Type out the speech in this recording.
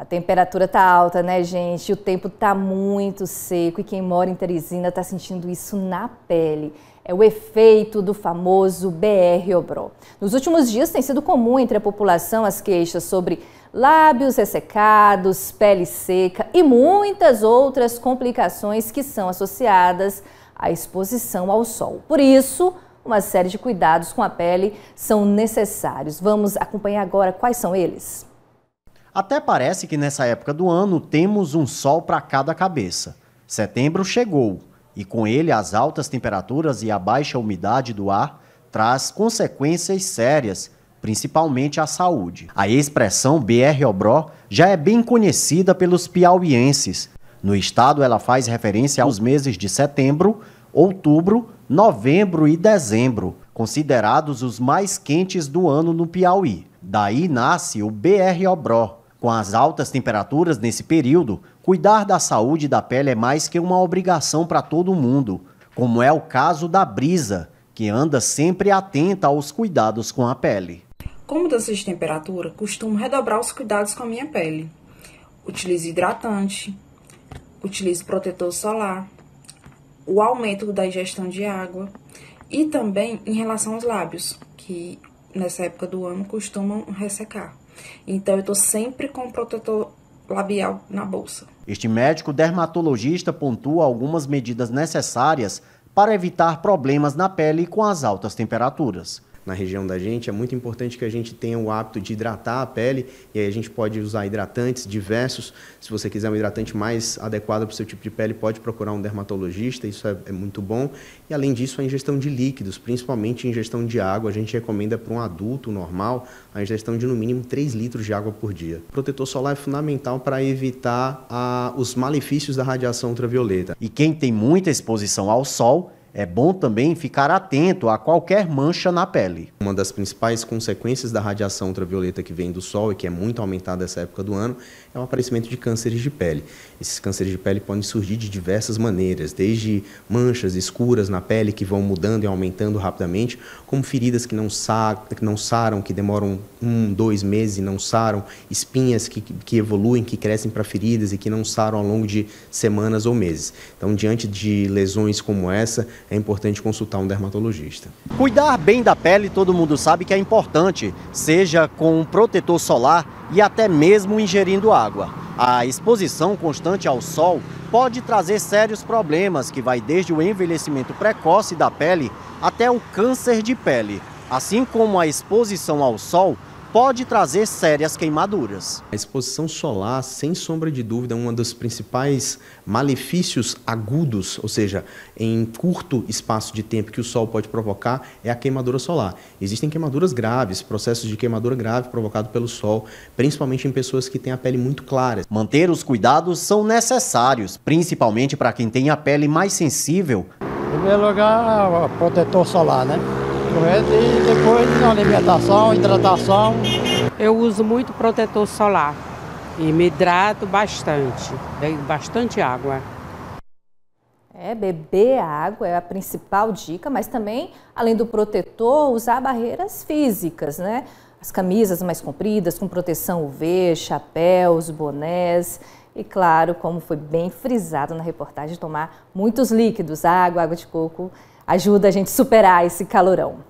A temperatura tá alta, né, gente? O tempo tá muito seco e quem mora em Teresina tá sentindo isso na pele. É o efeito do famoso BR Obró. Nos últimos dias tem sido comum entre a população as queixas sobre lábios ressecados, pele seca e muitas outras complicações que são associadas à exposição ao sol. Por isso, uma série de cuidados com a pele são necessários. Vamos acompanhar agora quais são eles. Até parece que nessa época do ano temos um sol para cada cabeça. Setembro chegou, e com ele as altas temperaturas e a baixa umidade do ar traz consequências sérias, principalmente à saúde. A expressão br Obró já é bem conhecida pelos piauienses. No estado, ela faz referência aos meses de setembro, outubro, novembro e dezembro, considerados os mais quentes do ano no Piauí. Daí nasce o br com as altas temperaturas nesse período, cuidar da saúde da pele é mais que uma obrigação para todo mundo, como é o caso da Brisa, que anda sempre atenta aos cuidados com a pele. Com mudanças de temperatura, costumo redobrar os cuidados com a minha pele. Utilizo hidratante, utilizo protetor solar, o aumento da ingestão de água e também em relação aos lábios, que nessa época do ano costumam ressecar. Então eu tô sempre com protetor labial na bolsa. Este médico dermatologista pontua algumas medidas necessárias para evitar problemas na pele com as altas temperaturas na região da gente, é muito importante que a gente tenha o hábito de hidratar a pele e aí a gente pode usar hidratantes diversos. Se você quiser um hidratante mais adequado para o seu tipo de pele, pode procurar um dermatologista, isso é, é muito bom. E além disso, a ingestão de líquidos, principalmente ingestão de água, a gente recomenda para um adulto normal a ingestão de no mínimo 3 litros de água por dia. O protetor solar é fundamental para evitar a, ah, os malefícios da radiação ultravioleta. E quem tem muita exposição ao sol, é bom também ficar atento a qualquer mancha na pele. Uma das principais consequências da radiação ultravioleta que vem do sol e que é muito aumentada nessa época do ano é o aparecimento de cânceres de pele. Esses cânceres de pele podem surgir de diversas maneiras, desde manchas escuras na pele que vão mudando e aumentando rapidamente, como feridas que não, sa que não saram, que demoram um, dois meses e não saram, espinhas que, que evoluem, que crescem para feridas e que não saram ao longo de semanas ou meses. Então, diante de lesões como essa, é importante consultar um dermatologista. Cuidar bem da pele, todo mundo sabe que é importante, seja com um protetor solar e até mesmo ingerindo água. A exposição constante ao sol pode trazer sérios problemas, que vai desde o envelhecimento precoce da pele até o câncer de pele. Assim como a exposição ao sol pode trazer sérias queimaduras. A exposição solar, sem sombra de dúvida, é um dos principais malefícios agudos, ou seja, em curto espaço de tempo que o sol pode provocar, é a queimadura solar. Existem queimaduras graves, processos de queimadura grave provocado pelo sol, principalmente em pessoas que têm a pele muito clara. Manter os cuidados são necessários, principalmente para quem tem a pele mais sensível. Em primeiro lugar, protetor solar, né? correto? E depois alimentação, hidratação. Eu uso muito protetor solar e me hidrato bastante, bebo bastante água. É, beber água é a principal dica, mas também, além do protetor, usar barreiras físicas, né? As camisas mais compridas, com proteção UV, chapéus, bonés. E claro, como foi bem frisado na reportagem, tomar muitos líquidos, água, água de coco, ajuda a gente a superar esse calorão.